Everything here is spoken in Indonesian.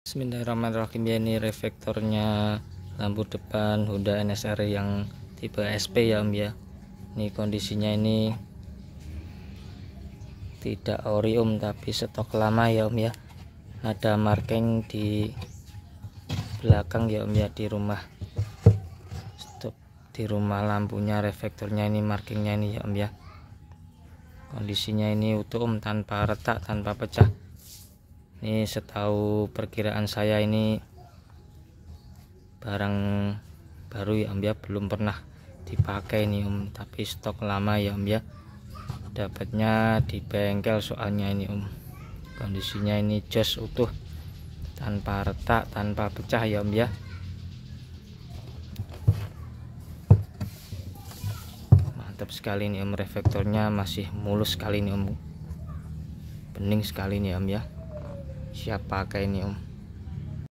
Bismillahirrahmanirrahim ya ini reflektornya lampu depan Honda NSR yang tipe SP ya Om ya. Ini kondisinya ini tidak ori Om tapi stok lama ya Om ya. Ada marking di belakang ya Om ya di rumah. Stop di rumah lampunya reflektornya ini markingnya ini ya Om ya. Kondisinya ini utuh Om tanpa retak tanpa pecah ini setahu perkiraan saya ini barang baru ya Om ya belum pernah dipakai nih Om tapi stok lama ya Om ya dapatnya di bengkel soalnya ini Om kondisinya ini jos utuh tanpa retak tanpa pecah ya Om ya mantap sekali nih Om reflektornya masih mulus sekali nih Om bening sekali nih Om ya siap pakai ini om